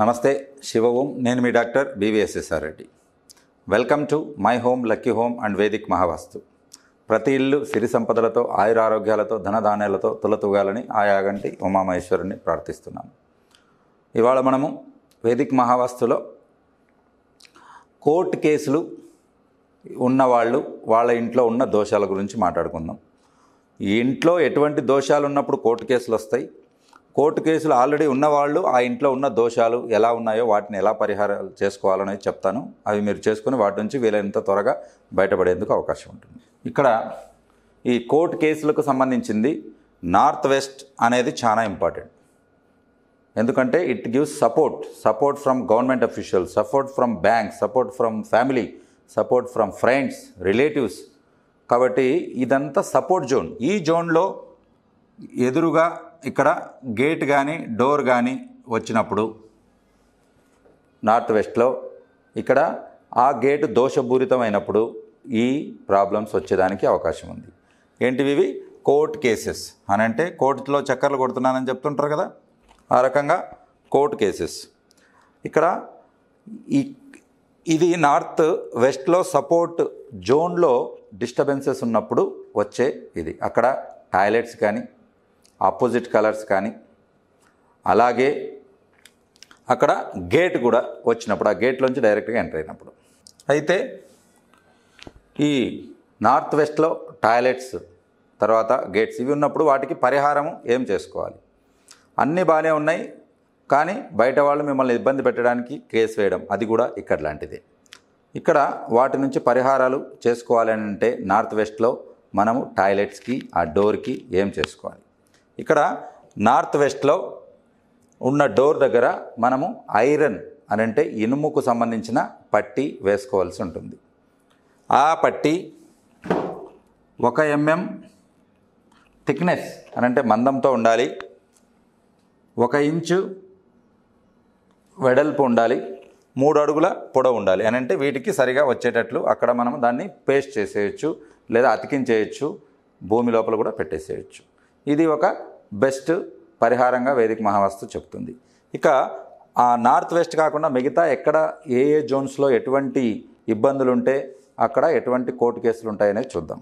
నమస్తే శివ ఓం నేను మీ doctor BVSSR Reddy welcome to my home lucky home and Vedic Mahavastu ప్రతి ఇల్లు సిరి సంపదలతో ఆయురారోగ్యాలతో ధనధాన్యాలతో తులతూగాలని ఆయాగంటి ఉమామహేశ్వరుని ప్రార్థిస్తున్నాను ఇవాళ మనము వేదిక్ మహావాస్తులో కోర్టు కేసులు ఉన్నవాళ్ళు వాళ్ళ ఇంట్లో ఉన్న దోషాల గురించి మాట్లాడుకుందాం ఇంట్లో ఎటువంటి దోషాలు ఉన్నప్పుడు కోర్టు కేసులు వస్తాయి కోర్టు కేసులు ఆల్రెడీ ఉన్నవాళ్ళు ఆ ఇంట్లో ఉన్న దోషాలు ఎలా ఉన్నాయో వాటిని ఎలా పరిహారాలు చేసుకోవాలనేది చెప్తాను అవి మీరు చేసుకుని వాటి నుంచి వీలైనంత త్వరగా బయటపడేందుకు అవకాశం ఉంటుంది ఇక్కడ ఈ కోర్టు కేసులకు సంబంధించింది నార్త్ వెస్ట్ అనేది చాలా ఇంపార్టెంట్ ఎందుకంటే it gives support support from government official support from bank support from family support from friends relatives కాబట్టి ఇదంతా సపోర్ట్ జోన్ ఈ జోన్లో ఎదురుగా ఇక్కడ గేట్ కానీ డోర్ కానీ వచ్చినప్పుడు నార్త్ వెస్ట్లో ఇక్కడ ఆ గేటు దోషపూరితమైనప్పుడు ఈ ప్రాబ్లమ్స్ వచ్చేదానికి అవకాశం ఉంది ఏంటివి ఇవి కోర్ట్ కేసెస్ అని అంటే కోర్టులో చక్కర్లు కొడుతున్నానని చెప్తుంటారు కదా ఆ రకంగా కోర్ట్ కేసెస్ ఇక్కడ ఈ ఇది నార్త్ వెస్ట్లో సపోర్ట్ జోన్లో డిస్టర్బెన్సెస్ ఉన్నప్పుడు వచ్చే ఇది అక్కడ టాయిలెట్స్ కానీ ఆపోజిట్ కలర్స్ కానీ అలాగే అక్కడ గేట్ కూడా వచ్చినప్పుడు ఆ గేట్లోంచి డైరెక్ట్గా ఎంటర్ అయినప్పుడు అయితే ఈ నార్త్ వెస్ట్లో టాయిలెట్స్ తర్వాత గేట్స్ ఇవి ఉన్నప్పుడు వాటికి పరిహారం ఏం చేసుకోవాలి అన్నీ బాగానే ఉన్నాయి కానీ బయట వాళ్ళు మిమ్మల్ని ఇబ్బంది పెట్టడానికి కేసు వేయడం అది కూడా ఇక్కడ లాంటిదే ఇక్కడ వాటి నుంచి పరిహారాలు చేసుకోవాలని అంటే నార్త్ వెస్ట్లో మనము టాయిలెట్స్కి ఆ డోర్కి ఏం చేసుకోవాలి ఇక్కడ నార్త్ వెస్ట్లో ఉన్న డోర్ దగ్గర మనము ఐరన్ అని అంటే ఇనుముకు సంబంధించిన పట్టి వేసుకోవాల్సి ఉంటుంది ఆ పట్టి ఒక ఎంఎం థిక్నెస్ అని అంటే మందంతో ఉండాలి ఒక ఇంచు వెడల్పు ఉండాలి మూడు అడుగుల పొడవు ఉండాలి అని అంటే వీటికి సరిగా వచ్చేటట్లు అక్కడ మనం దాన్ని పేస్ట్ చేసేయచ్చు లేదా అతికించేయచ్చు భూమి లోపల కూడా పెట్టేసేయచ్చు ఇది ఒక బెస్ట్ పరిహారంగా వేదిక మహావస్తు చెప్తుంది ఇక ఆ నార్త్ వెస్ట్ కాకుండా మిగతా ఎక్కడ ఏ ఏ జోన్స్లో ఎటువంటి ఇబ్బందులు ఉంటే అక్కడ ఎటువంటి కోర్టు కేసులు ఉంటాయనేది చూద్దాం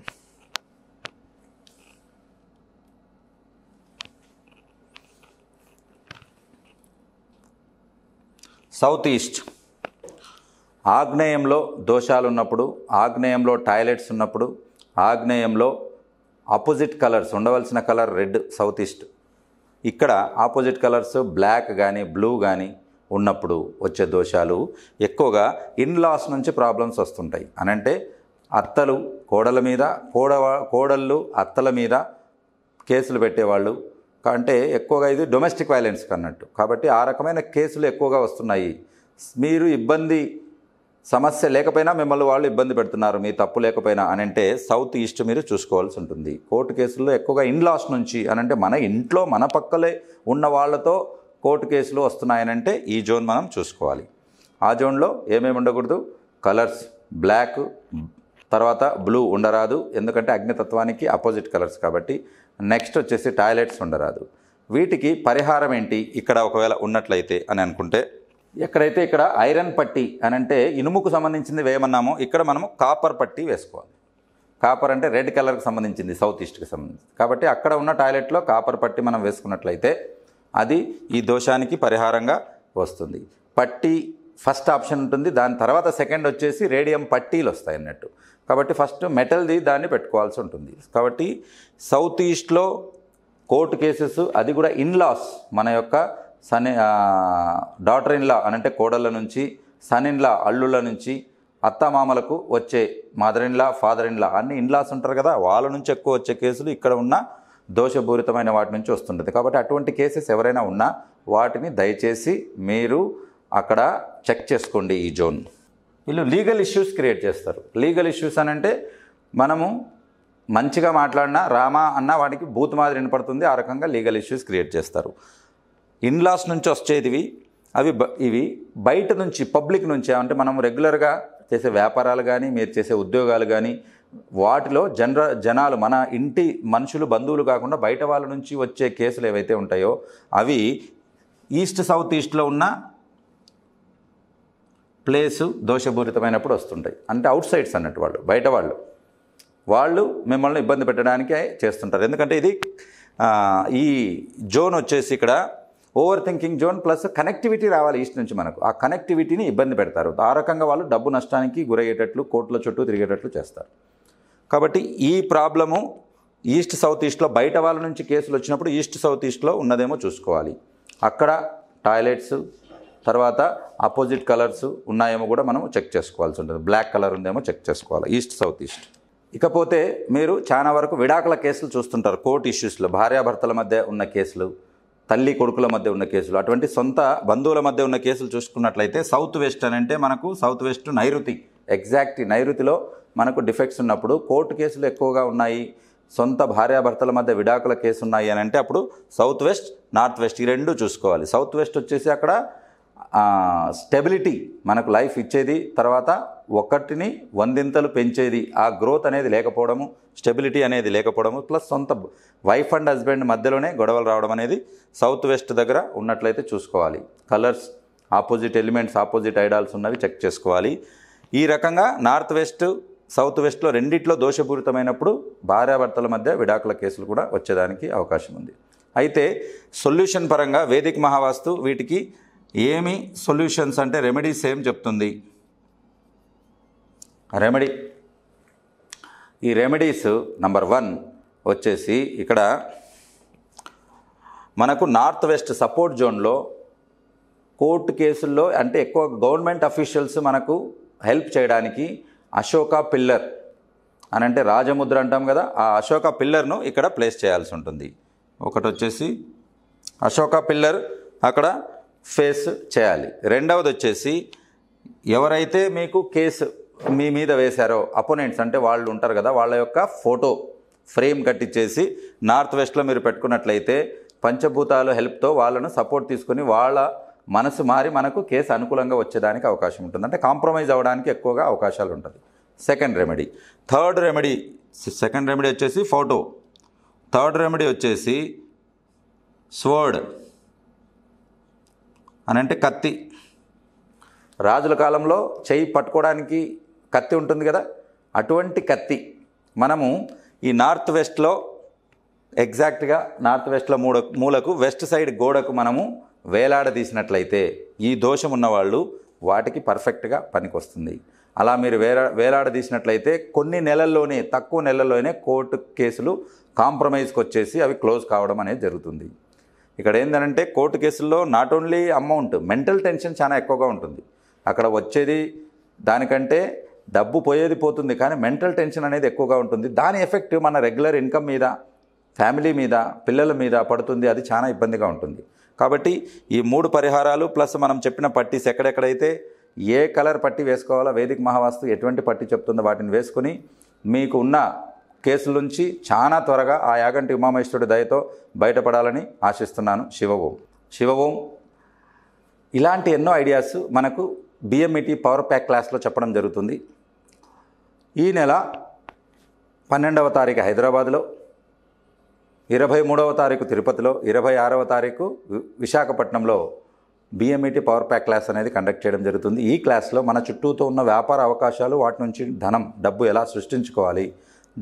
సౌత్ ఈస్ట్ ఆగ్నేయంలో దోషాలు ఉన్నప్పుడు ఆగ్నేయంలో టాయిలెట్స్ ఉన్నప్పుడు ఆగ్నేయంలో ఆపోజిట్ కలర్స్ ఉండవలసిన కలర్ రెడ్ సౌత్ ఈస్ట్ ఇక్కడ ఆపోజిట్ కలర్స్ బ్లాక్ కానీ బ్లూ కానీ ఉన్నప్పుడు వచ్చే దోషాలు ఎక్కువగా ఇన్ లాస్ నుంచి ప్రాబ్లమ్స్ వస్తుంటాయి అనంటే అత్తలు కోడల మీద కోడవ కోడళ్ళు అత్తల మీద కేసులు పెట్టేవాళ్ళు అంటే ఎక్కువగా ఇది డొమెస్టిక్ వైలెన్స్ అన్నట్టు కాబట్టి ఆ రకమైన కేసులు ఎక్కువగా వస్తున్నాయి మీరు ఇబ్బంది సమస్య లేకపోయినా మిమ్మల్ని వాళ్ళు ఇబ్బంది పెడుతున్నారు మీ తప్పు లేకపోయినా అని అంటే సౌత్ ఈస్ట్ మీరు చూసుకోవాల్సి ఉంటుంది కోర్టు కేసుల్లో ఎక్కువగా ఇన్లాస్ నుంచి అని అంటే మన ఇంట్లో మన పక్కలే ఉన్న వాళ్ళతో కోర్టు కేసులు వస్తున్నాయనంటే ఈ జోన్ మనం చూసుకోవాలి ఆ జోన్లో ఏమేమి ఉండకూడదు కలర్స్ బ్లాక్ తర్వాత బ్లూ ఉండరాదు ఎందుకంటే అగ్నితత్వానికి అపోజిట్ కలర్స్ కాబట్టి నెక్స్ట్ వచ్చేసి టాయిలెట్స్ ఉండరాదు వీటికి పరిహారం ఏంటి ఇక్కడ ఒకవేళ ఉన్నట్లయితే అని అనుకుంటే ఎక్కడైతే ఇక్కడ ఐరన్ పట్టి అని అంటే ఇనుముకు సంబంధించింది వేయమన్నామో ఇక్కడ మనము కాపర్ పట్టి వేసుకోవాలి కాపర్ అంటే రెడ్ కలర్కి సంబంధించింది సౌత్ ఈస్ట్కి సంబంధించి కాబట్టి అక్కడ ఉన్న టాయిలెట్లో కాపర్ పట్టి మనం వేసుకున్నట్లయితే అది ఈ దోషానికి పరిహారంగా వస్తుంది పట్టి ఫస్ట్ ఆప్షన్ ఉంటుంది దాని తర్వాత సెకండ్ వచ్చేసి రేడియం పట్టీలు వస్తాయి అన్నట్టు కాబట్టి ఫస్ట్ మెటల్ది దాన్ని పెట్టుకోవాల్సి ఉంటుంది కాబట్టి సౌత్ ఈస్ట్లో కోర్టు కేసెస్ అది కూడా ఇన్లాస్ మన యొక్క సన్ డాటర్ ఇన్లా అనంటే కోడళ్ళ నుంచి సన్ ఇన్లా అల్లుళ్ళ నుంచి అత్తమామలకు వచ్చే మదర్ ఇన్లా ఫాదర్ ఇన్లా అన్ని ఇన్లాస్ ఉంటారు కదా వాళ్ళ నుంచి ఎక్కువ వచ్చే కేసులు ఇక్కడ ఉన్న దోషపూరితమైన వాటి నుంచి వస్తుంటుంది కాబట్టి అటువంటి కేసెస్ ఎవరైనా ఉన్నా వాటిని దయచేసి మీరు అక్కడ చెక్ చేసుకోండి ఈ జోన్ వీళ్ళు లీగల్ ఇష్యూస్ క్రియేట్ చేస్తారు లీగల్ ఇష్యూస్ అని అంటే మనము మంచిగా మాట్లాడినా రామా అన్న వాడికి బూత్ మాదిరి వినపడుతుంది ఆ రకంగా లీగల్ ఇష్యూస్ క్రియేట్ చేస్తారు ఇన్లాస్ నుంచి వచ్చేటివి అవి ఇవి బయట నుంచి పబ్లిక్ నుంచి అంటే మనం రెగ్యులర్గా చేసే వ్యాపారాలు కానీ మీరు చేసే ఉద్యోగాలు కానీ వాటిలో జనర జనాలు మన ఇంటి మనుషులు బంధువులు కాకుండా బయట వాళ్ళ నుంచి వచ్చే కేసులు ఏవైతే ఉంటాయో అవి ఈస్ట్ సౌత్ ఈస్ట్లో ఉన్న ప్లేసు దోషపూరితమైనప్పుడు వస్తుంటాయి అంటే అవుట్ సైడ్స్ అన్నట్టు వాళ్ళు బయట వాళ్ళు వాళ్ళు మిమ్మల్ని ఇబ్బంది పెట్టడానికే చేస్తుంటారు ఎందుకంటే ఇది ఈ జోన్ వచ్చేసి ఇక్కడ over thinking zone plus connectivity రావాలి ఈస్ట్ నుంచి మనకు ఆ కనెక్టివిటీని ఇబ్బంది పెడతారు ఆ రకంగా వాళ్ళు డబ్బు నష్టానికి గురయ్యేటట్లు కోట్ల చుట్టూ తిరిగేటట్లు చేస్తారు కాబట్టి ఈ ప్రాబ్లము ఈస్ట్ సౌత్ ఈస్ట్లో బయట వాళ్ళ నుంచి కేసులు వచ్చినప్పుడు ఈస్ట్ సౌత్ ఈస్ట్లో ఉన్నదేమో చూసుకోవాలి అక్కడ టాయిలెట్స్ తర్వాత ఆపోజిట్ కలర్స్ ఉన్నాయేమో కూడా మనం చెక్ చేసుకోవాల్సి ఉంటుంది బ్లాక్ కలర్ ఉందేమో చెక్ చేసుకోవాలి ఈస్ట్ సౌత్ ఈస్ట్ ఇకపోతే మీరు చాలా వరకు విడాకుల కేసులు చూస్తుంటారు కోర్టు ఇష్యూస్లో భార్యాభర్తల మధ్య ఉన్న కేసులు తల్లి కొడుకుల మధ్య ఉన్న కేసులు అటువంటి సొంత బంధువుల మధ్య ఉన్న కేసులు చూసుకున్నట్లయితే సౌత్ వెస్ట్ అని అంటే మనకు సౌత్ వెస్ట్ నైరుతి ఎగ్జాక్ట్ నైరుతిలో మనకు డిఫెక్ట్స్ ఉన్నప్పుడు కోర్టు కేసులు ఎక్కువగా ఉన్నాయి సొంత భార్యాభర్తల మధ్య విడాకుల కేసు ఉన్నాయి అని అంటే అప్పుడు సౌత్ వెస్ట్ నార్త్ వెస్ట్ ఈ రెండు చూసుకోవాలి సౌత్ వెస్ట్ వచ్చేసి అక్కడ స్టెబిలిటీ మనకు లైఫ్ ఇచ్చేది తర్వాత ఒకటిని వందింతలు పెంచేది ఆ గ్రోత్ అనేది లేకపోవడము స్టెబిలిటీ అనేది లేకపోవడము ప్లస్ సొంత వైఫ్ అండ్ హస్బెండ్ మధ్యలోనే గొడవలు రావడం అనేది సౌత్ వెస్ట్ దగ్గర ఉన్నట్లయితే చూసుకోవాలి colours opposite elements opposite idols ఉన్నవి చెక్ చేసుకోవాలి ఈ రకంగా నార్త్ వెస్ట్ సౌత్ వెస్ట్లో రెండిట్లో దోషపూరితమైనప్పుడు భార్యాభర్తల మధ్య విడాకుల కేసులు కూడా వచ్చేదానికి అవకాశం ఉంది అయితే సొల్యూషన్ పరంగా వేదిక మహావాస్తు వీటికి ఏమి సొల్యూషన్స్ అంటే రెమెడీస్ ఏం చెప్తుంది రెమెడీ ఈ రెమెడీస్ నంబర్ వన్ వచ్చేసి ఇక్కడ మనకు నార్త్ వెస్ట్ సపోర్ట్ జోన్లో కోర్టు కేసుల్లో అంటే ఎక్కువ గవర్నమెంట్ అఫీషియల్స్ మనకు హెల్ప్ చేయడానికి అశోక పిల్లర్ అని అంటే రాజముద్ర అంటాం కదా ఆ అశోక పిల్లర్ను ఇక్కడ ప్లేస్ చేయాల్సి ఉంటుంది ఒకటి వచ్చేసి అశోక పిల్లర్ అక్కడ ఫేస్ చేయాలి రెండవది వచ్చేసి ఎవరైతే మీకు కేసు మీ మీద వేశారో అపోనెంట్స్ అంటే వాళ్ళు ఉంటారు కదా వాళ్ళ యొక్క ఫోటో ఫ్రేమ్ కట్టించేసి నార్త్ వెస్ట్లో మీరు పెట్టుకున్నట్లయితే పంచభూతాలు హెల్ప్తో వాళ్ళను సపోర్ట్ తీసుకుని వాళ్ళ మనసు మారి మనకు కేసు అనుకూలంగా వచ్చేదానికి అవకాశం ఉంటుంది అంటే కాంప్రమైజ్ అవ్వడానికి ఎక్కువగా అవకాశాలు ఉంటుంది second remedy third remedy second remedy వచ్చేసి ఫోటో థర్డ్ రెమెడీ వచ్చేసి స్వర్డ్ అని అంటే కత్తి రాజుల కాలంలో చేయి పట్టుకోవడానికి కత్తి ఉంటుంది కదా అటువంటి కత్తి మనము ఈ నార్త్ వెస్ట్లో ఎగ్జాక్ట్గా నార్త్ వెస్ట్లో మూడ మూలకు వెస్ట్ సైడ్ గోడకు మనము వేలాడదీసినట్లయితే ఈ దోషం ఉన్నవాళ్ళు వాటికి పర్ఫెక్ట్గా పనికొస్తుంది అలా మీరు వేలా వేలాడదీసినట్లయితే కొన్ని నెలల్లోనే తక్కువ నెలల్లోనే కోర్టు కేసులు కాంప్రమైజ్కి వచ్చేసి అవి క్లోజ్ కావడం అనేది జరుగుతుంది ఇక్కడ ఏంటంటే కోర్టు కేసుల్లో not only amount mental tension చాలా ఎక్కువగా ఉంటుంది అక్కడ వచ్చేది దానికంటే డబ్బు పోయేది పోతుంది కానీ మెంటల్ టెన్షన్ అనేది ఎక్కువగా ఉంటుంది దాని ఎఫెక్ట్ మన రెగ్యులర్ ఇన్కమ్ మీద ఫ్యామిలీ మీద పిల్లల మీద పడుతుంది అది చాలా ఇబ్బందిగా ఉంటుంది కాబట్టి ఈ మూడు పరిహారాలు ప్లస్ మనం చెప్పిన పట్టీస్ ఎక్కడెక్కడైతే ఏ కలర్ పట్టి వేసుకోవాలో వేదిక మహావాస్తు ఎటువంటి పట్టి చెప్తుందో వాటిని వేసుకుని మీకు ఉన్న కేసుల నుంచి చాలా త్వరగా ఆ యాగంటి ఉమామేశ్వరుడి దయతో బయటపడాలని ఆశిస్తున్నాను శివఓం శివఓం ఇలాంటి ఎన్నో ఐడియాస్ మనకు బిఎంఈటీ పవర్ ప్యాక్ క్లాస్లో చెప్పడం జరుగుతుంది ఈ నెల పన్నెండవ తారీఖు హైదరాబాద్లో ఇరవై మూడవ తారీఖు తిరుపతిలో ఇరవై ఆరవ తారీఖు విశాఖపట్నంలో బిఎంఈటీ పవర్ ప్యాక్ క్లాస్ అనేది కండక్ట్ చేయడం జరుగుతుంది ఈ క్లాస్లో మన చుట్టూతో ఉన్న వ్యాపార అవకాశాలు వాటి నుంచి ధనం డబ్బు ఎలా సృష్టించుకోవాలి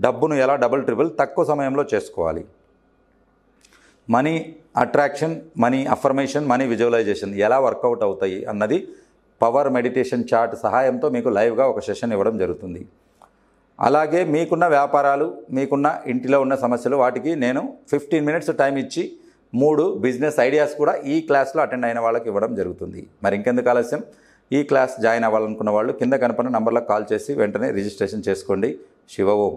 డబ్బును ఎలా డబుల్ ట్రిపుల్ తక్కువ సమయంలో చేసుకోవాలి money attraction money affirmation money visualisation ఎలా వర్కౌట్ అవుతాయి అన్నది పవర్ మెడిటేషన్ చార్ట్ సహాయంతో మీకు లైవ్గా ఒక సెషన్ ఇవ్వడం జరుగుతుంది అలాగే మీకున్న వ్యాపారాలు మీకున్న ఇంటిలో ఉన్న సమస్యలు వాటికి నేను ఫిఫ్టీన్ మినిట్స్ టైం ఇచ్చి మూడు బిజినెస్ ఐడియాస్ కూడా ఈ క్లాస్లో అటెండ్ అయిన వాళ్ళకి ఇవ్వడం జరుగుతుంది మరి ఇంకెందుకు ఆలస్యం ఈ క్లాస్ జాయిన్ అవ్వాలనుకున్న వాళ్ళు కింద కనపడిన నంబర్లకు కాల్ చేసి వెంటనే రిజిస్ట్రేషన్ చేసుకోండి శివ ఓం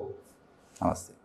Namastê.